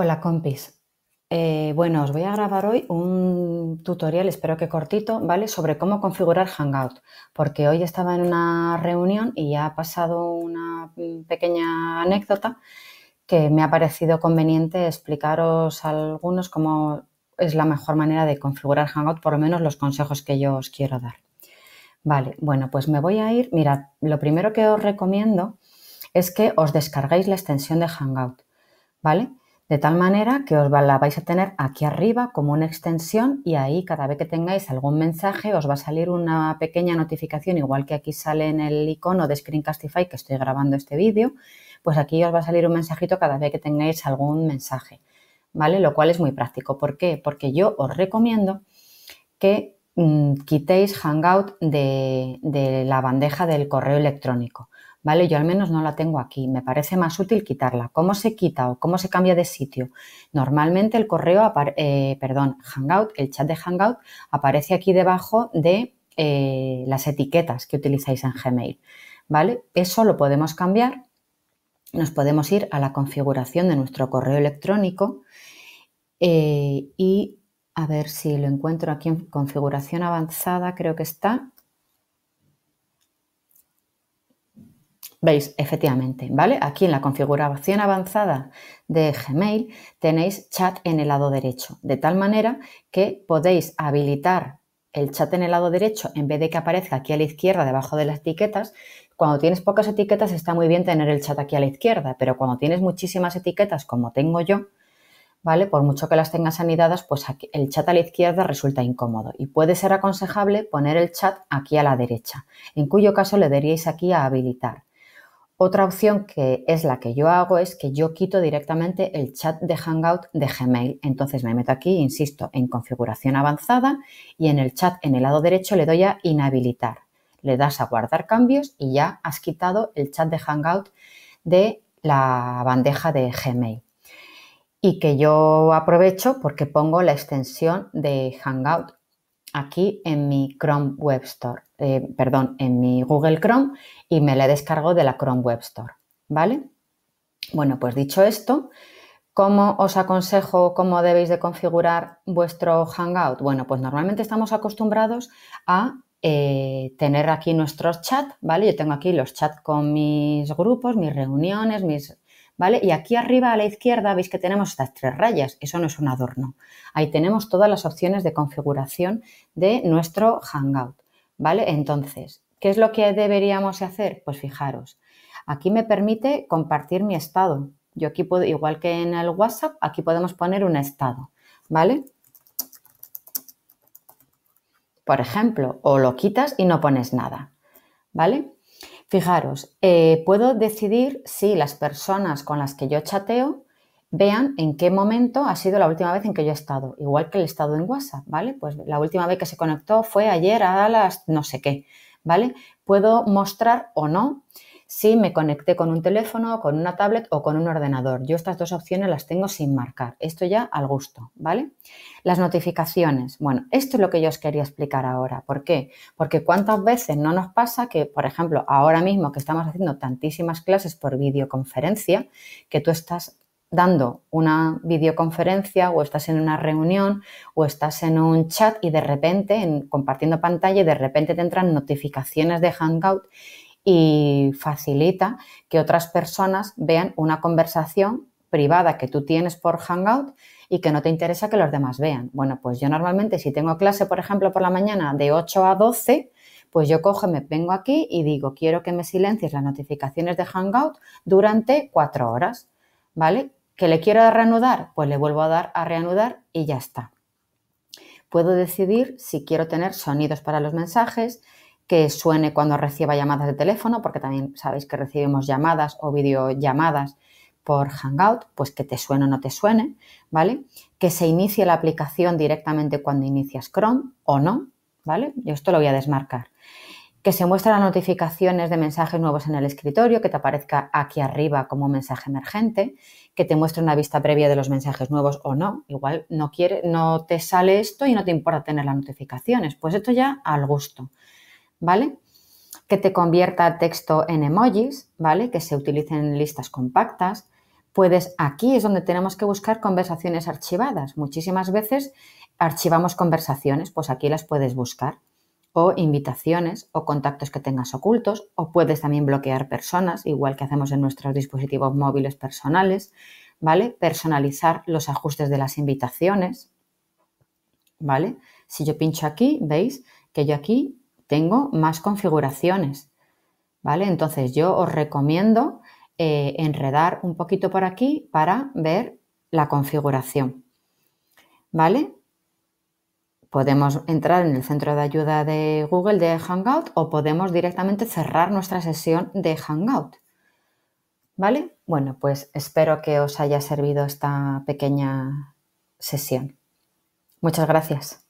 Hola compis. Eh, bueno, os voy a grabar hoy un tutorial, espero que cortito, ¿vale? Sobre cómo configurar Hangout, porque hoy estaba en una reunión y ya ha pasado una pequeña anécdota que me ha parecido conveniente explicaros a algunos cómo es la mejor manera de configurar Hangout, por lo menos los consejos que yo os quiero dar. Vale, bueno, pues me voy a ir. Mirad, lo primero que os recomiendo es que os descarguéis la extensión de Hangout, ¿vale? de tal manera que os la vais a tener aquí arriba como una extensión y ahí cada vez que tengáis algún mensaje os va a salir una pequeña notificación, igual que aquí sale en el icono de Screencastify que estoy grabando este vídeo, pues aquí os va a salir un mensajito cada vez que tengáis algún mensaje, ¿vale? Lo cual es muy práctico. ¿Por qué? Porque yo os recomiendo que mm, quitéis Hangout de, de la bandeja del correo electrónico. ¿vale? Yo al menos no la tengo aquí, me parece más útil quitarla. ¿Cómo se quita o cómo se cambia de sitio? Normalmente el correo, eh, perdón, Hangout, el chat de Hangout aparece aquí debajo de eh, las etiquetas que utilizáis en Gmail, ¿vale? Eso lo podemos cambiar, nos podemos ir a la configuración de nuestro correo electrónico eh, y a ver si lo encuentro aquí en configuración avanzada, creo que está. Veis, efectivamente, ¿vale? Aquí en la configuración avanzada de Gmail tenéis chat en el lado derecho, de tal manera que podéis habilitar el chat en el lado derecho en vez de que aparezca aquí a la izquierda debajo de las etiquetas. Cuando tienes pocas etiquetas está muy bien tener el chat aquí a la izquierda, pero cuando tienes muchísimas etiquetas como tengo yo, ¿vale? Por mucho que las tengas anidadas, pues aquí, el chat a la izquierda resulta incómodo y puede ser aconsejable poner el chat aquí a la derecha, en cuyo caso le daríais aquí a habilitar. Otra opción que es la que yo hago es que yo quito directamente el chat de Hangout de Gmail. Entonces me meto aquí, insisto, en configuración avanzada y en el chat en el lado derecho le doy a inhabilitar. Le das a guardar cambios y ya has quitado el chat de Hangout de la bandeja de Gmail. Y que yo aprovecho porque pongo la extensión de Hangout aquí en mi Chrome Web Store, eh, perdón, en mi Google Chrome y me la descargo de la Chrome Web Store, ¿vale? Bueno, pues dicho esto, ¿cómo os aconsejo cómo debéis de configurar vuestro Hangout? Bueno, pues normalmente estamos acostumbrados a eh, tener aquí nuestros chats, ¿vale? Yo tengo aquí los chats con mis grupos, mis reuniones, mis ¿vale? Y aquí arriba a la izquierda veis que tenemos estas tres rayas, eso no es un adorno. Ahí tenemos todas las opciones de configuración de nuestro Hangout, ¿vale? Entonces, ¿qué es lo que deberíamos hacer? Pues fijaros, aquí me permite compartir mi estado. Yo aquí puedo, igual que en el WhatsApp, aquí podemos poner un estado, ¿vale? Por ejemplo, o lo quitas y no pones nada, ¿vale? Fijaros, eh, puedo decidir si las personas con las que yo chateo vean en qué momento ha sido la última vez en que yo he estado, igual que el estado en WhatsApp, ¿vale? Pues la última vez que se conectó fue ayer a las no sé qué, ¿vale? Puedo mostrar o no si me conecté con un teléfono, con una tablet o con un ordenador. Yo estas dos opciones las tengo sin marcar. Esto ya al gusto, ¿vale? Las notificaciones. Bueno, esto es lo que yo os quería explicar ahora. ¿Por qué? Porque cuántas veces no nos pasa que, por ejemplo, ahora mismo que estamos haciendo tantísimas clases por videoconferencia, que tú estás dando una videoconferencia o estás en una reunión o estás en un chat y de repente en, compartiendo pantalla de repente te entran notificaciones de Hangout y facilita que otras personas vean una conversación privada que tú tienes por Hangout y que no te interesa que los demás vean. Bueno, pues yo normalmente si tengo clase, por ejemplo, por la mañana de 8 a 12, pues yo cojo, me vengo aquí y digo, quiero que me silencies las notificaciones de Hangout durante cuatro horas, ¿vale? Que le quiero reanudar, pues le vuelvo a dar a reanudar y ya está. Puedo decidir si quiero tener sonidos para los mensajes, que suene cuando reciba llamadas de teléfono, porque también sabéis que recibimos llamadas o videollamadas por Hangout, pues que te suene o no te suene, ¿vale? Que se inicie la aplicación directamente cuando inicias Chrome o no, ¿vale? Yo esto lo voy a desmarcar. Que se muestren las notificaciones de mensajes nuevos en el escritorio, que te aparezca aquí arriba como mensaje emergente, que te muestre una vista previa de los mensajes nuevos o no. Igual no quiere, no te sale esto y no te importa tener las notificaciones. Pues esto ya al gusto. ¿vale? Que te convierta texto en emojis, ¿vale? Que se utilicen listas compactas. Puedes, aquí es donde tenemos que buscar conversaciones archivadas. Muchísimas veces archivamos conversaciones, pues aquí las puedes buscar. O invitaciones o contactos que tengas ocultos, o puedes también bloquear personas, igual que hacemos en nuestros dispositivos móviles personales, ¿vale? Personalizar los ajustes de las invitaciones, ¿vale? Si yo pincho aquí, veis que yo aquí tengo más configuraciones. ¿Vale? Entonces yo os recomiendo eh, enredar un poquito por aquí para ver la configuración. ¿Vale? Podemos entrar en el centro de ayuda de Google de Hangout o podemos directamente cerrar nuestra sesión de Hangout. ¿Vale? Bueno, pues espero que os haya servido esta pequeña sesión. Muchas gracias.